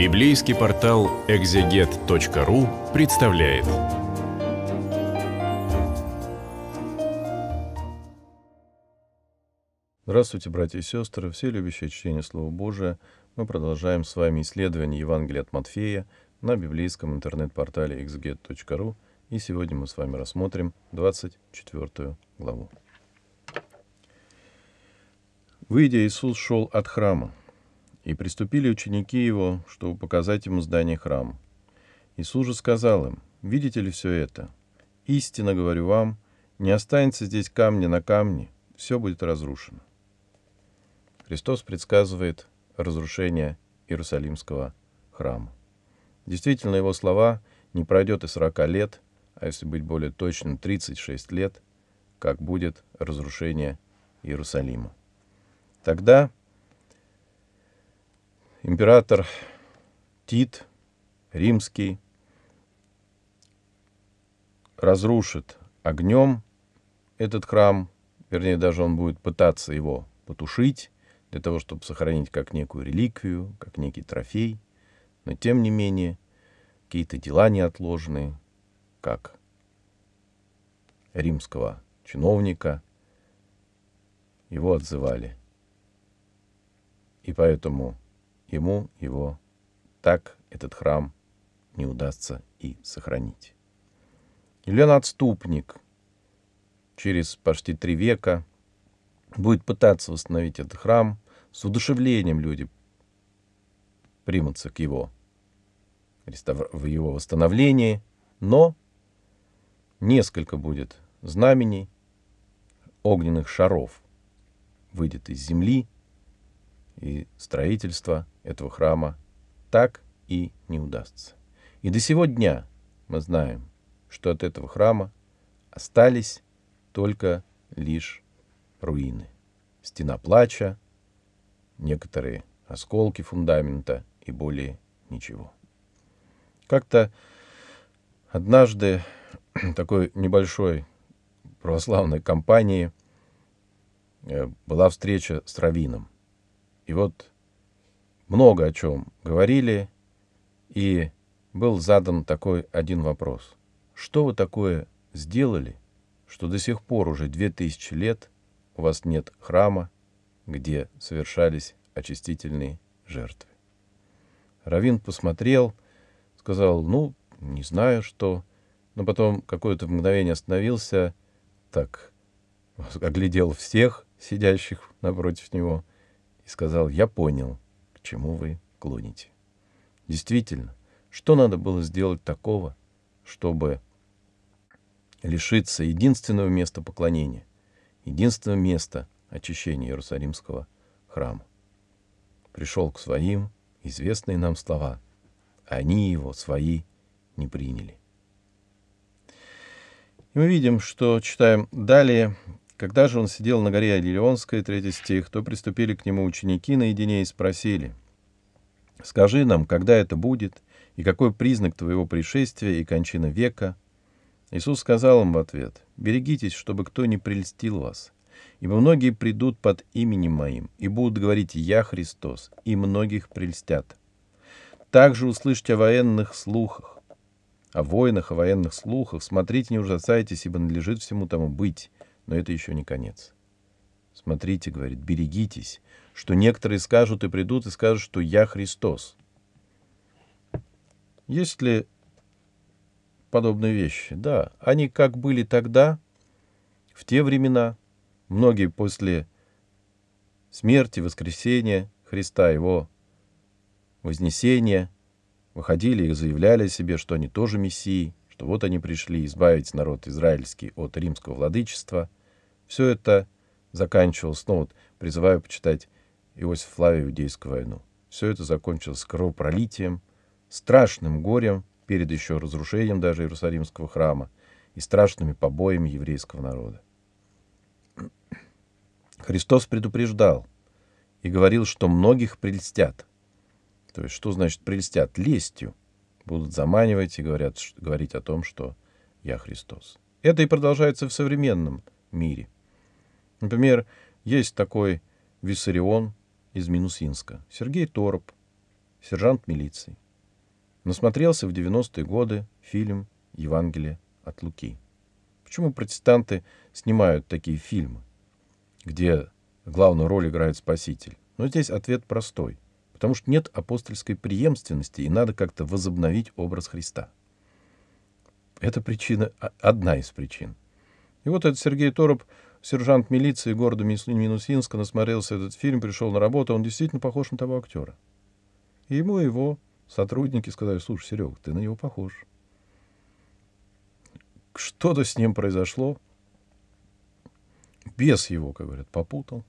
Библейский портал exeget.ru представляет. Здравствуйте, братья и сестры, все любящие чтение Слова Божия. Мы продолжаем с вами исследование Евангелия от Матфея на библейском интернет-портале exeget.ru. И сегодня мы с вами рассмотрим 24 главу. Выйдя, Иисус шел от храма, и приступили ученики его, чтобы показать ему здание храма. Иисус же сказал им, «Видите ли все это? Истинно говорю вам, не останется здесь камня на камне, все будет разрушено». Христос предсказывает разрушение Иерусалимского храма. Действительно, его слова «не пройдет и 40 лет», а если быть более точным, 36 лет, как будет разрушение Иерусалима. Тогда император Тит Римский разрушит огнем этот храм, вернее, даже он будет пытаться его потушить, для того, чтобы сохранить как некую реликвию, как некий трофей. Но, тем не менее, какие-то дела неотложные, как римского чиновника, его отзывали. И поэтому ему его так этот храм не удастся и сохранить. Елена Отступник через почти три века будет пытаться восстановить этот храм. С удушевлением люди примутся к его, в его восстановлении, но несколько будет знамений огненных шаров выйдет из земли – и строительство этого храма так и не удастся. И до сего дня мы знаем, что от этого храма остались только лишь руины. Стена плача, некоторые осколки фундамента и более ничего. Как-то однажды такой небольшой православной компании э, была встреча с Равином. И вот много о чем говорили, и был задан такой один вопрос. Что вы такое сделали, что до сих пор уже две тысячи лет у вас нет храма, где совершались очистительные жертвы? Равин посмотрел, сказал, ну, не знаю, что. Но потом какое-то мгновение остановился, так, оглядел всех, сидящих напротив него, сказал, я понял, к чему вы клоните. Действительно, что надо было сделать такого, чтобы лишиться единственного места поклонения, единственного места очищения Иерусалимского храма? Пришел к своим известные нам слова, они его, свои, не приняли. И мы видим, что читаем далее когда же он сидел на горе Лилионской, третий стих, то приступили к нему ученики наедине и спросили, «Скажи нам, когда это будет, и какой признак твоего пришествия и кончины века?» Иисус сказал им в ответ, «Берегитесь, чтобы кто не прельстил вас, ибо многие придут под именем Моим и будут говорить «Я Христос», и многих прельстят. Также услышьте о военных слухах, о войнах, о военных слухах, смотрите, не ужасайтесь, ибо надлежит всему тому быть» Но это еще не конец. Смотрите, говорит, берегитесь, что некоторые скажут и придут и скажут, что я Христос. Есть ли подобные вещи? Да, они как были тогда, в те времена, многие после смерти, воскресения Христа, его вознесения, выходили и заявляли о себе, что они тоже Мессии, что вот они пришли избавить народ израильский от римского владычества – все это заканчивалось, ну вот, призываю почитать Иосиф Флавия «Иудейскую войну». Все это закончилось кровопролитием, страшным горем, перед еще разрушением даже Иерусалимского храма и страшными побоями еврейского народа. Христос предупреждал и говорил, что многих прельстят. То есть что значит прельстят? Лестью будут заманивать и говорят, говорить о том, что я Христос. Это и продолжается в современном мире – Например, есть такой Виссарион из Минусинска, Сергей Тороп, сержант милиции. Насмотрелся в 90-е годы фильм «Евангелие от Луки». Почему протестанты снимают такие фильмы, где главную роль играет Спаситель? Но здесь ответ простой. Потому что нет апостольской преемственности, и надо как-то возобновить образ Христа. Это причина, а, одна из причин. И вот этот Сергей Тороп Сержант милиции города Минусинска насмотрелся этот фильм, пришел на работу, он действительно похож на того актера. И ему его сотрудники сказали, слушай, Серег, ты на него похож. Что-то с ним произошло. Бес его, как говорят, попутал.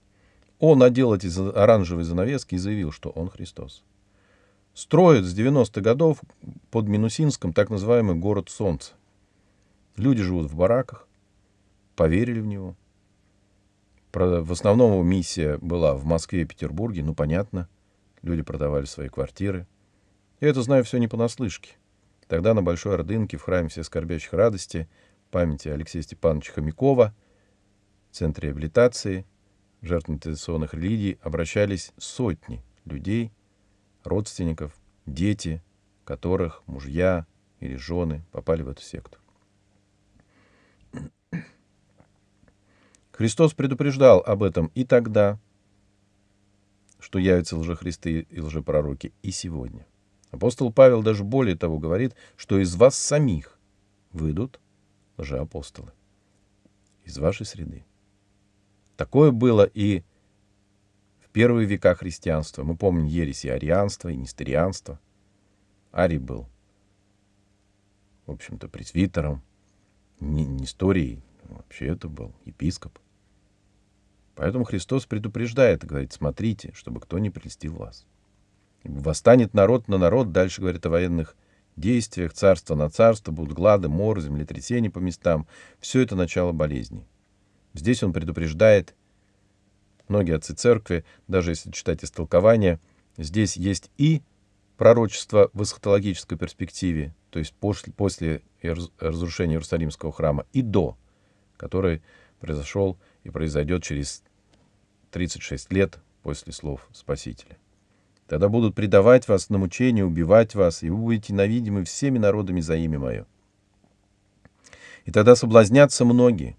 Он одел эти оранжевые занавески и заявил, что он Христос. Строят с 90-х годов под Минусинском так называемый город солнца. Люди живут в бараках, поверили в него – в основном миссия была в Москве и Петербурге, ну понятно. Люди продавали свои квартиры. Я это знаю все не понаслышке. Тогда на Большой Ордынке в храме все скорбящих радости памяти Алексея Степановича Хомякова, центре реабилитации, жертв традиционных религий обращались сотни людей, родственников, дети, которых мужья или жены попали в эту секту. Христос предупреждал об этом и тогда, что явятся лжехристы и лжепророки, и сегодня. Апостол Павел даже более того говорит, что из вас самих выйдут лжеапостолы. Из вашей среды. Такое было и в первые века христианства. Мы помним ереси арианства и нестерианства. Арий был, в общем-то, пресвитером, не, не историей, вообще это был епископ – Поэтому Христос предупреждает, говорит, смотрите, чтобы кто не прельстил вас. Восстанет народ на народ, дальше говорит о военных действиях, царство на царство, будут глады, мор, землетрясения по местам. Все это начало болезней. Здесь он предупреждает, многие отцы церкви, даже если читать истолкование, здесь есть и пророчество в эсхатологической перспективе, то есть после, после разрушения Иерусалимского храма, и до, который произошел в и произойдет через 36 лет после слов Спасителя. Тогда будут предавать вас на мучение, убивать вас, и вы будете навидимы всеми народами за имя мое. И тогда соблазнятся многие,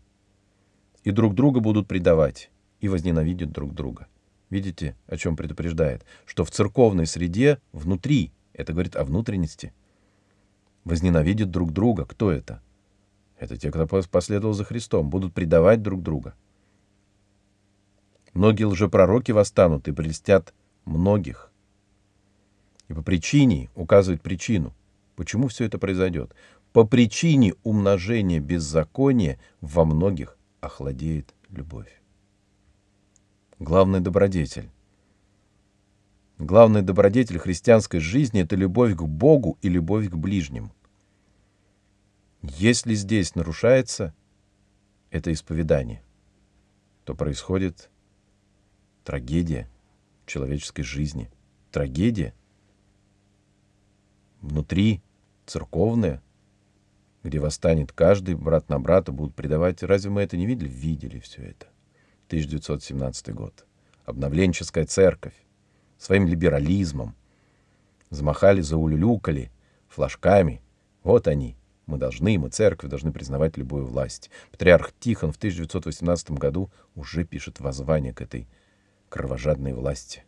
и друг друга будут предавать, и возненавидят друг друга. Видите, о чем предупреждает? Что в церковной среде, внутри, это говорит о внутренности, возненавидят друг друга. Кто это? Это те, кто последовал за Христом, будут предавать друг друга. Многие лжепророки восстанут и прельстят многих. И по причине указывает причину, почему все это произойдет. По причине умножения беззакония во многих охладеет любовь. Главный добродетель. Главный добродетель христианской жизни — это любовь к Богу и любовь к ближним. Если здесь нарушается это исповедание, то происходит трагедия человеческой жизни, трагедия внутри церковная, где восстанет каждый, брат на брата будут предавать. Разве мы это не видели? Видели все это. 1917 год. Обновленческая церковь своим либерализмом. Замахали, заулюлюкали флажками. Вот они. Мы должны, мы церковь, должны признавать любую власть. Патриарх Тихон в 1918 году уже пишет воззвание к этой церкви кровожадной власти.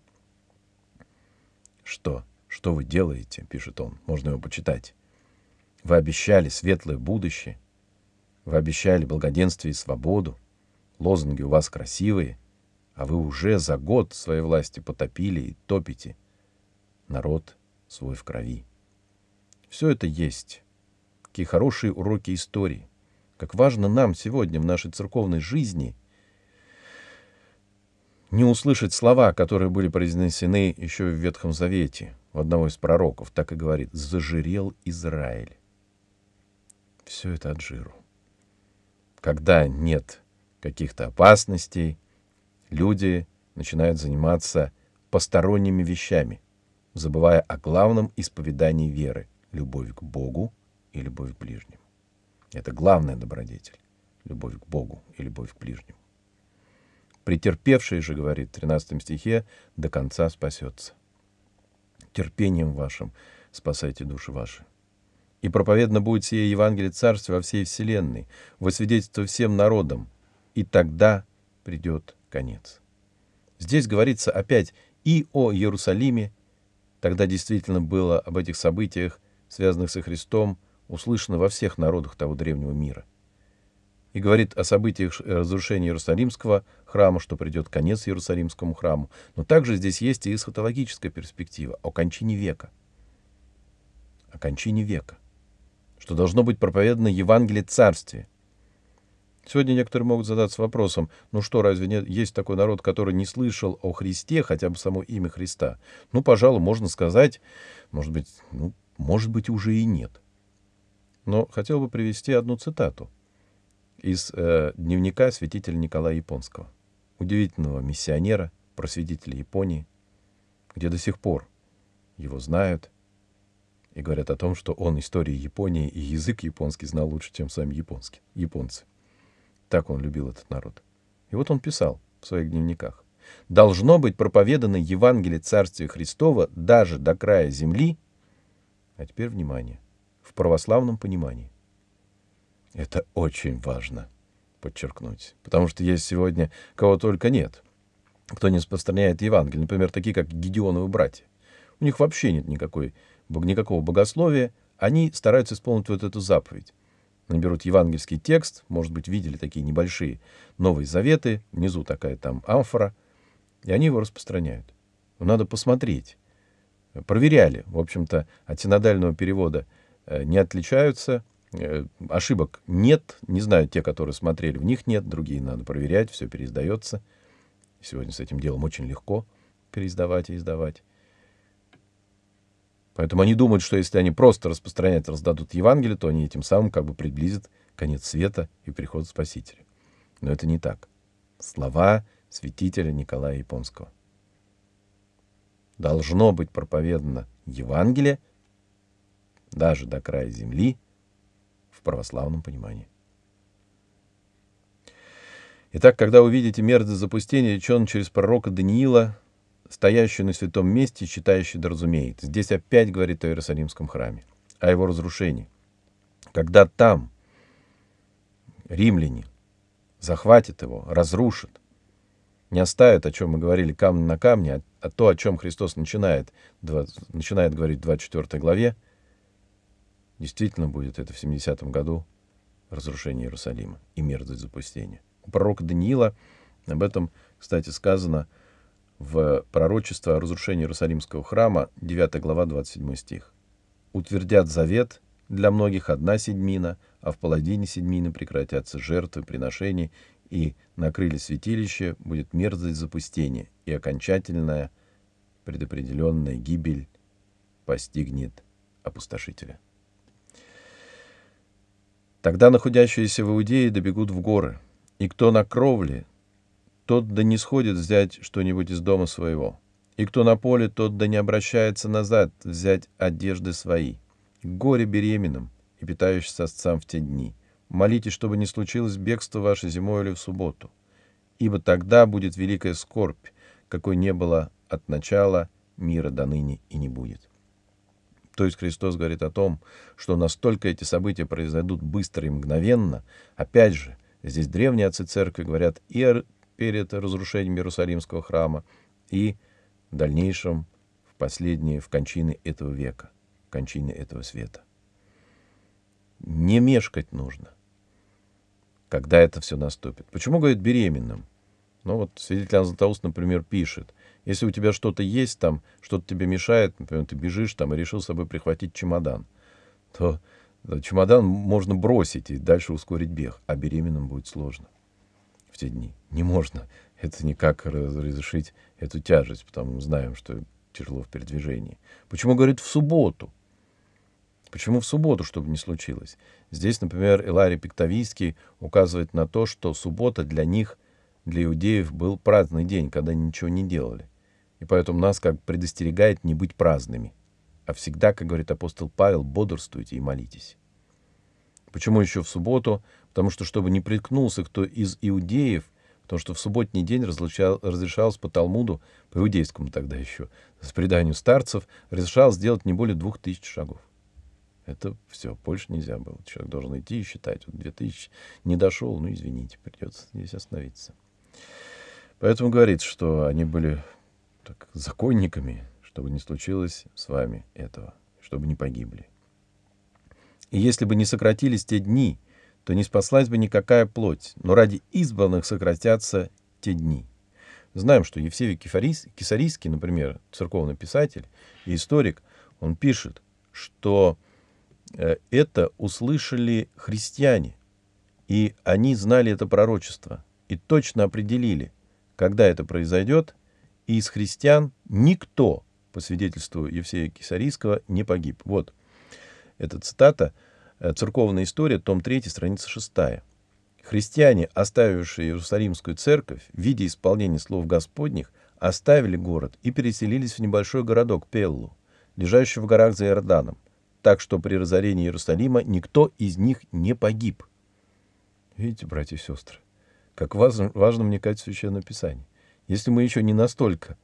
«Что? Что вы делаете?» — пишет он. Можно его почитать. «Вы обещали светлое будущее. Вы обещали благоденствие и свободу. Лозунги у вас красивые, а вы уже за год своей власти потопили и топите. Народ свой в крови. Все это есть. Какие хорошие уроки истории. Как важно нам сегодня в нашей церковной жизни — не услышать слова, которые были произнесены еще в Ветхом Завете, у одного из пророков, так и говорит, «зажирел Израиль». Все это от жиру. Когда нет каких-то опасностей, люди начинают заниматься посторонними вещами, забывая о главном исповедании веры — любовь к Богу и любовь к ближнему. Это главная добродетель — любовь к Богу и любовь к ближнему. Претерпевший же, говорит в 13 стихе, до конца спасется. Терпением вашим спасайте души ваши. И проповедно будет сие Евангелие Царства во всей вселенной, во свидетельство всем народам, и тогда придет конец. Здесь говорится опять и о Иерусалиме, тогда действительно было об этих событиях, связанных со Христом, услышано во всех народах того древнего мира – и говорит о событиях э, разрушения Иерусалимского храма, что придет конец Иерусалимскому храму. Но также здесь есть и эсхатологическая перспектива о кончине века. О кончине века. Что должно быть проповедано Евангелие Царствия. Сегодня некоторые могут задаться вопросом, ну что, разве нет, есть такой народ, который не слышал о Христе, хотя бы само имя Христа? Ну, пожалуй, можно сказать, может быть, ну, может быть, уже и нет. Но хотел бы привести одну цитату – из э, дневника святителя Николая Японского, удивительного миссионера, просветителя Японии, где до сих пор его знают и говорят о том, что он историю Японии и язык японский знал лучше, чем сами японские, японцы. Так он любил этот народ. И вот он писал в своих дневниках. «Должно быть проповедано Евангелие Царствия Христова даже до края земли, а теперь внимание, в православном понимании, это очень важно подчеркнуть, потому что есть сегодня кого только нет, кто не распространяет Евангелие, например, такие как Гедеоновы братья. У них вообще нет никакой, никакого богословия, они стараются исполнить вот эту заповедь. Они берут евангельский текст, может быть, видели такие небольшие новые заветы, внизу такая там амфора, и они его распространяют. Но ну, надо посмотреть. Проверяли, в общем-то, от синодального перевода э, не отличаются – Э, ошибок нет. Не знаю, те, которые смотрели, в них нет. Другие надо проверять, все переиздается. Сегодня с этим делом очень легко переиздавать и издавать. Поэтому они думают, что если они просто распространять, раздадут Евангелие, то они этим самым как бы приблизят конец света и приход Спасителя. Но это не так. Слова святителя Николая Японского. Должно быть проповедано Евангелие даже до края земли – православном понимании. Итак, когда увидите мерзость запустения, речен через пророка Даниила, стоящую на святом месте, читающий да разумеет. Здесь опять говорит о Иерусалимском храме, о его разрушении. Когда там римляне захватят его, разрушат, не оставят, о чем мы говорили, камня на камне, а, а то, о чем Христос начинает, начинает говорить в 24 главе – Действительно будет это в 70 году разрушение Иерусалима и мерзость запустения. У пророка Даниила об этом, кстати, сказано в пророчество о разрушении Иерусалимского храма, 9 глава, 27 стих. «Утвердят завет для многих одна седьмина, а в половине седьмины прекратятся жертвы, приношения, и на крыле святилища будет мерзость запустения, и окончательная предопределенная гибель постигнет опустошителя». Тогда находящиеся в Иудее добегут в горы, и кто на кровле, тот да не сходит взять что-нибудь из дома своего. И кто на поле, тот да не обращается назад взять одежды свои. Горе беременным и питающимся отцам в те дни. Молитесь, чтобы не случилось бегство ваше зимой или в субботу. Ибо тогда будет великая скорбь, какой не было от начала мира до ныне и не будет. То есть Христос говорит о том, что настолько эти события произойдут быстро и мгновенно, опять же, здесь древние отцы церкви говорят и перед разрушением Иерусалимского храма, и в дальнейшем, в последние, в кончины этого века, в кончины этого света. Не мешкать нужно, когда это все наступит. Почему, говорит, беременным? Ну вот свидетель Анна например, пишет – если у тебя что-то есть там, что-то тебе мешает, например, ты бежишь там и решил с собой прихватить чемодан, то чемодан можно бросить и дальше ускорить бег, а беременным будет сложно в те дни. Не можно. Это никак разрешить эту тяжесть, потому мы знаем, что тяжело в передвижении. Почему, говорит, в субботу? Почему в субботу, чтобы не случилось? Здесь, например, Илари Пиктовийский указывает на то, что суббота для них, для иудеев, был праздный день, когда ничего не делали. И поэтому нас как предостерегает не быть праздными, а всегда, как говорит апостол Павел, бодрствуйте и молитесь. Почему еще в субботу? Потому что, чтобы не приткнулся кто из иудеев, потому что в субботний день разлучал, разрешалось по Талмуду, по иудейскому тогда еще, с преданию старцев, разрешалось сделать не более двух тысяч шагов. Это все, больше нельзя было. Человек должен идти и считать. Вот две тысячи не дошел, ну извините, придется здесь остановиться. Поэтому говорит, что они были так, законниками, чтобы не случилось с вами этого, чтобы не погибли. И если бы не сократились те дни, то не спаслась бы никакая плоть, но ради избранных сократятся те дни. Знаем, что Евсевий Кефарис, Кисарийский, например, церковный писатель и историк, он пишет, что э, это услышали христиане, и они знали это пророчество и точно определили, когда это произойдет и из христиан никто, по свидетельству Евсея Кисарийского, не погиб. Вот, эта цитата, э, «Церковная история», том 3, страница 6. Христиане, оставившие Иерусалимскую церковь, в виде исполнения слов Господних, оставили город и переселились в небольшой городок Пеллу, лежащий в горах за Иорданом, так что при разорении Иерусалима никто из них не погиб. Видите, братья и сестры, как важно, важно мне кажется, Священное Писание. Если мы еще не настолько,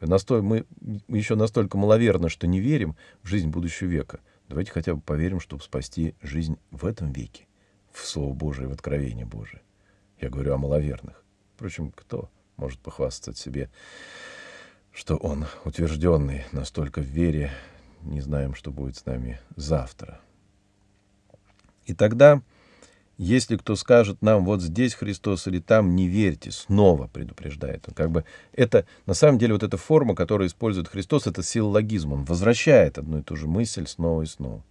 настолько мы еще настолько маловерно, что не верим в жизнь будущего века, давайте хотя бы поверим, чтобы спасти жизнь в этом веке, в Слово Божие, в Откровение Божие. Я говорю о маловерных. Впрочем, кто может похвастаться себе, что он утвержденный настолько в вере, не знаем, что будет с нами завтра. И тогда если кто скажет нам, вот здесь Христос или там, не верьте, снова предупреждает. Он как бы это, на самом деле, вот эта форма, которую использует Христос, это силлогизм. Он возвращает одну и ту же мысль снова и снова.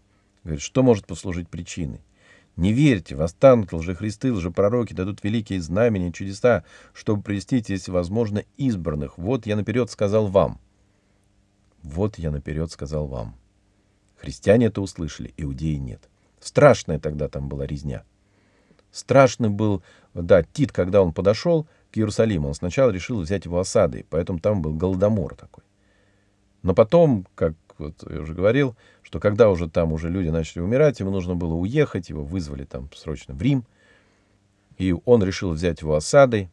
Говорит, что может послужить причиной? Не верьте, восстанут лжехристы, лжепророки, дадут великие знамения, чудеса, чтобы привести, если возможно, избранных. Вот я наперед сказал вам. Вот я наперед сказал вам. Христиане это услышали, иудеи нет. Страшная тогда там была резня. Страшный был, да, Тит, когда он подошел к Иерусалиму, он сначала решил взять его осадой, поэтому там был голодомор такой. Но потом, как вот я уже говорил, что когда уже там уже люди начали умирать, ему нужно было уехать, его вызвали там срочно в Рим, и он решил взять его осадой.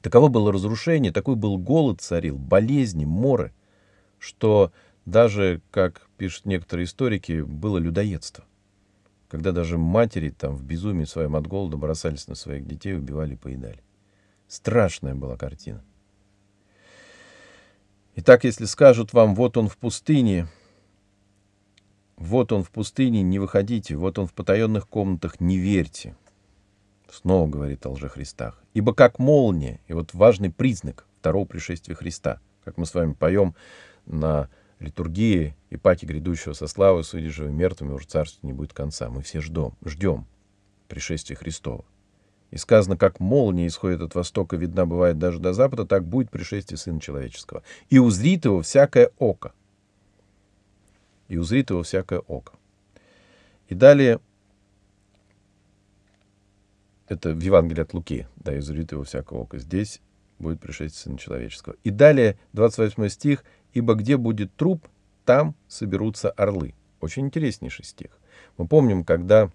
Таково было разрушение, такой был голод царил, болезни, моры, что даже, как пишут некоторые историки, было людоедство когда даже матери там в безумии своем от голода бросались на своих детей, убивали поедали. Страшная была картина. Итак, если скажут вам, вот он в пустыне, вот он в пустыне, не выходите, вот он в потаенных комнатах, не верьте. Снова говорит о лжехристах. Ибо как молния, и вот важный признак второго пришествия Христа, как мы с вами поем на литургии и паки грядущего со славой, судящего мертвыми, уже царству не будет конца. Мы все ждем, ждем пришествия Христова. И сказано, как молния исходит от востока, видна бывает даже до запада, так будет пришествие Сына Человеческого. И узрит его всякое око. И узрит его всякое око. И далее, это в Евангелии от Луки, да, и узрит его всякое око. Здесь будет пришествие Сына Человеческого. И далее, 28 стих, ибо где будет труп, там соберутся орлы. Очень интереснейший стих. Мы помним, когда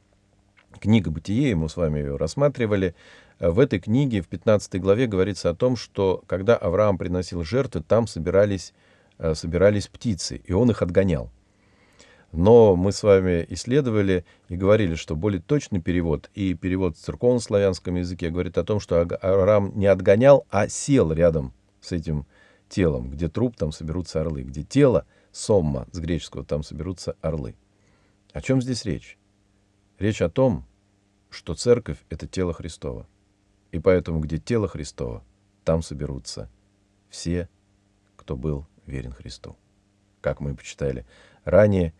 книга «Бытие», мы с вами ее рассматривали, в этой книге, в 15 главе, говорится о том, что когда Авраам приносил жертвы, там собирались, э, собирались птицы, и он их отгонял. Но мы с вами исследовали и говорили, что более точный перевод и перевод в церковнославянском языке говорит о том, что Авраам не отгонял, а сел рядом с этим телом, где труп, там соберутся орлы, где тело, сомма с греческого, там соберутся орлы. О чем здесь речь? Речь о том, что церковь — это тело Христова. И поэтому, где тело Христова, там соберутся все, кто был верен Христу. Как мы почитали ранее,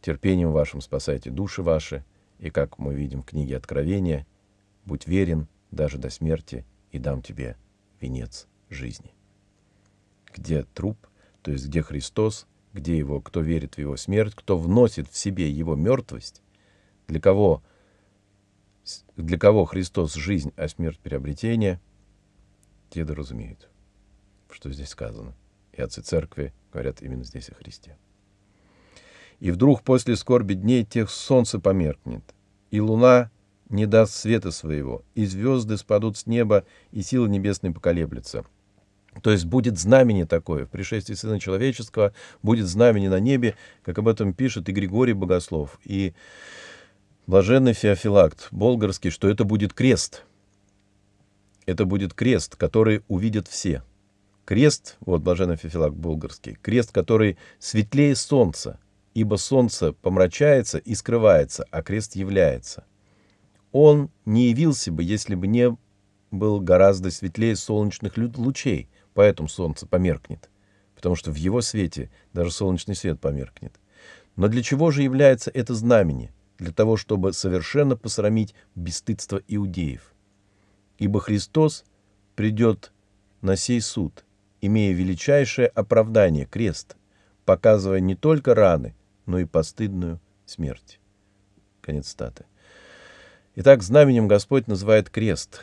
терпением вашим спасайте души ваши, и как мы видим в книге Откровения, будь верен даже до смерти, и дам тебе венец жизни где труп, то есть где Христос, где его, кто верит в его смерть, кто вносит в себе его мертвость, для кого, для кого Христос — жизнь, а смерть — приобретение, те доразумеют, что здесь сказано. И отцы церкви говорят именно здесь о Христе. И вдруг после скорби дней тех солнце померкнет, и луна не даст света своего, и звезды спадут с неба, и силы небесные поколеблются — то есть будет знамение такое, в пришествии Сына Человеческого будет знамение на небе, как об этом пишет и Григорий Богослов, и блаженный Феофилакт Болгарский, что это будет крест. Это будет крест, который увидят все. Крест, вот блаженный Феофилакт Болгарский, крест, который светлее солнца, ибо солнце помрачается и скрывается, а крест является. Он не явился бы, если бы не был гораздо светлее солнечных лучей – поэтому солнце померкнет, потому что в его свете даже солнечный свет померкнет. Но для чего же является это знамение? Для того, чтобы совершенно посрамить бесстыдство иудеев. Ибо Христос придет на сей суд, имея величайшее оправдание, крест, показывая не только раны, но и постыдную смерть. Конец статы. Итак, знаменем Господь называет крест,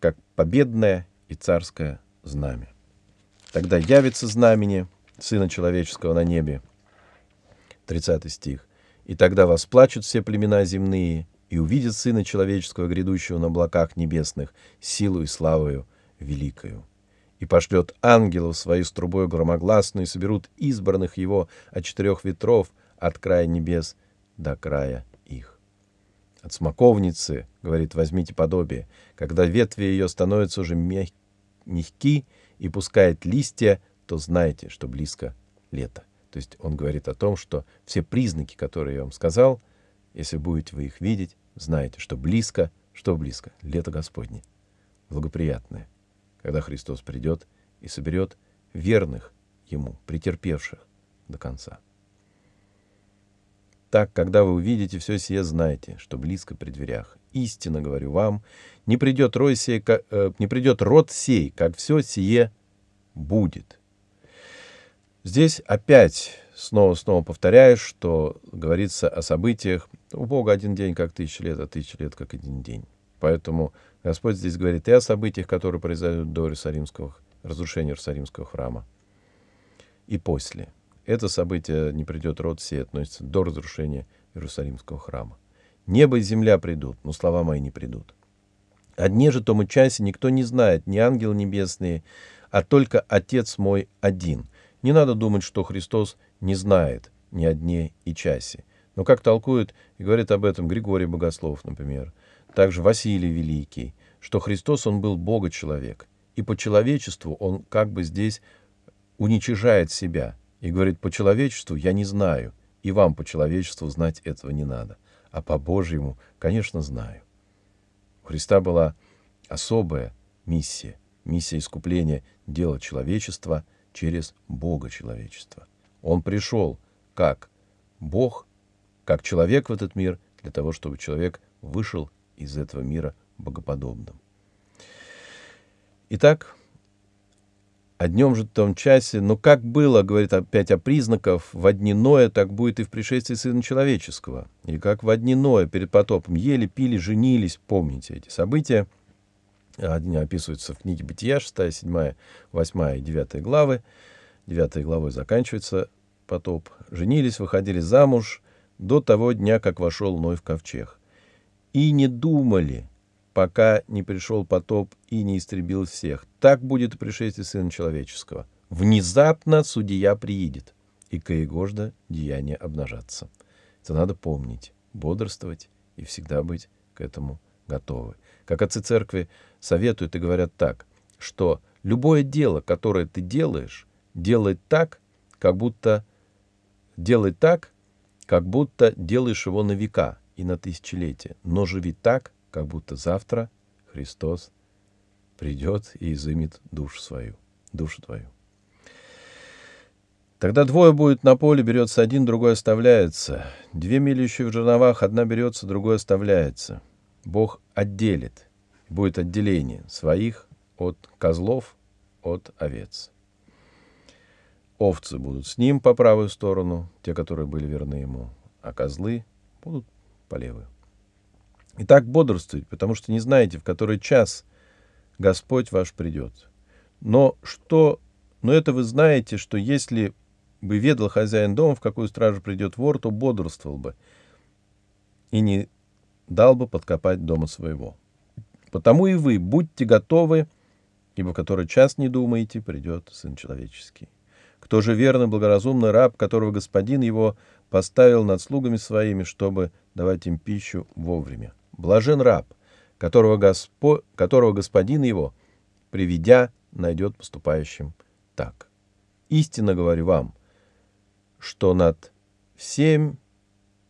как победное и царское знамя. Тогда явится знамение Сына Человеческого на небе. 30 стих. И тогда восплачут все племена земные, и увидят Сына Человеческого, грядущего на облаках небесных, силу и славою великою. И пошлет ангелов свою с трубою громогласную, и соберут избранных его от четырех ветров, от края небес до края их. От смоковницы, говорит, возьмите подобие, когда ветви ее становятся уже мягки, и пускает листья, то знайте, что близко лето. То есть он говорит о том, что все признаки, которые я вам сказал, если будете вы их видеть, знаете, что близко, что близко, лето Господне, благоприятное, когда Христос придет и соберет верных Ему, претерпевших до конца. Так, когда вы увидите все сие, знайте, что близко при дверях. Истинно говорю вам, не придет, рой сей, как, э, не придет род сей, как все сие будет. Здесь опять снова-снова повторяю, что говорится о событиях. У Бога один день как тысяча лет, а тысяча лет как один день. Поэтому Господь здесь говорит и о событиях, которые произойдут до Иерусалимского, разрушения Иерусалимского храма, и после – это событие не придет род сей, относится до разрушения Иерусалимского храма. Небо и земля придут, но слова мои не придут. Одни же том и часе никто не знает, ни ангелы небесные, а только Отец мой один. Не надо думать, что Христос не знает ни о дне и часе. Но как толкует и говорит об этом Григорий Богослов, например, также Василий Великий, что Христос, он был Бога-человек, и по человечеству он как бы здесь уничижает себя – и говорит, по человечеству я не знаю, и вам по человечеству знать этого не надо, а по Божьему, конечно, знаю. У Христа была особая миссия, миссия искупления дела человечества через Бога человечества. Он пришел как Бог, как человек в этот мир, для того, чтобы человек вышел из этого мира богоподобным. Итак, о днем же том часе, но как было, говорит опять о признаков, в дни Ноя так будет и в пришествии Сына Человеческого. И как в дни Ноя перед потопом ели, пили, женились, помните эти события. Они описываются в книге Бытия, 6, 7, 8 и 9 главы. 9 главой заканчивается потоп. Женились, выходили замуж до того дня, как вошел Ной в ковчег. И не думали – пока не пришел потоп и не истребил всех. Так будет пришествие Сына Человеческого. Внезапно судья приедет, и Каегожда деяния обнажатся. Это надо помнить, бодрствовать и всегда быть к этому готовы. Как отцы церкви советуют и говорят так, что любое дело, которое ты делаешь, делай так, как будто делай так, как будто делаешь его на века и на тысячелетие. но живи так, как будто завтра Христос придет и изымет душу свою, душу твою. Тогда двое будет на поле, берется один, другой оставляется. Две мили в жерновах, одна берется, другой оставляется. Бог отделит. Будет отделение своих от козлов, от овец. Овцы будут с ним по правую сторону, те, которые были верны ему, а козлы будут по левую. И так бодрствуйте, потому что не знаете, в который час Господь ваш придет. Но что, но это вы знаете, что если бы ведал хозяин дома, в какую стражу придет вор, то бодрствовал бы и не дал бы подкопать дома своего. Потому и вы будьте готовы, ибо в который час не думаете, придет Сын Человеческий. Кто же верный, благоразумный раб, которого господин его поставил над слугами своими, чтобы давать им пищу вовремя? Блажен раб, которого, Госпо... которого господин его, приведя, найдет поступающим так. Истинно говорю вам, что над всем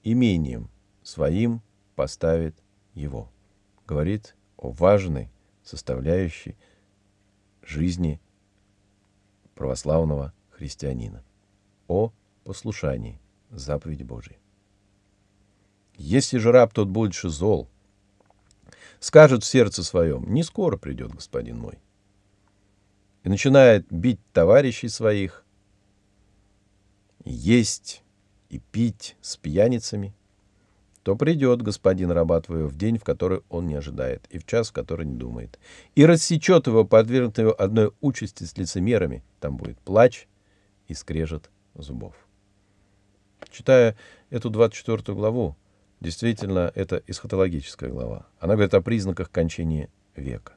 имением своим поставит его. Говорит о важной составляющей жизни православного христианина, о послушании заповеди Божией. Если же раб тот будет зол, скажет в сердце своем, не скоро придет господин мой. И начинает бить товарищей своих, есть и пить с пьяницами, то придет господин раба твоего в день, в который он не ожидает, и в час, в который не думает, и рассечет его, подвергнет его одной участи с лицемерами, там будет плач и скрежет зубов. Читая эту 24 главу, Действительно, это эсхатологическая глава. Она говорит о признаках кончины века.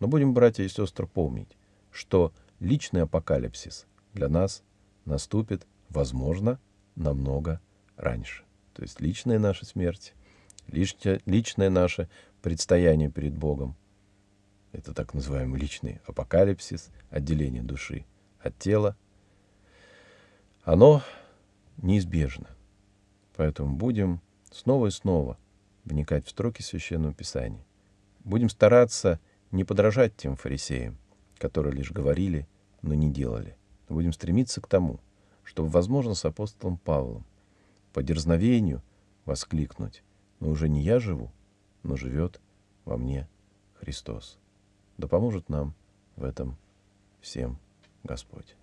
Но будем, братья и сестры, помнить, что личный апокалипсис для нас наступит, возможно, намного раньше. То есть личная наша смерть, личное, личное наше предстояние перед Богом. Это так называемый личный апокалипсис, отделение души от тела. Оно неизбежно. Поэтому будем снова и снова вникать в строки Священного Писания. Будем стараться не подражать тем фарисеям, которые лишь говорили, но не делали. будем стремиться к тому, чтобы, возможно, с апостолом Павлом по дерзновению воскликнуть, но уже не я живу, но живет во мне Христос. Да поможет нам в этом всем Господь.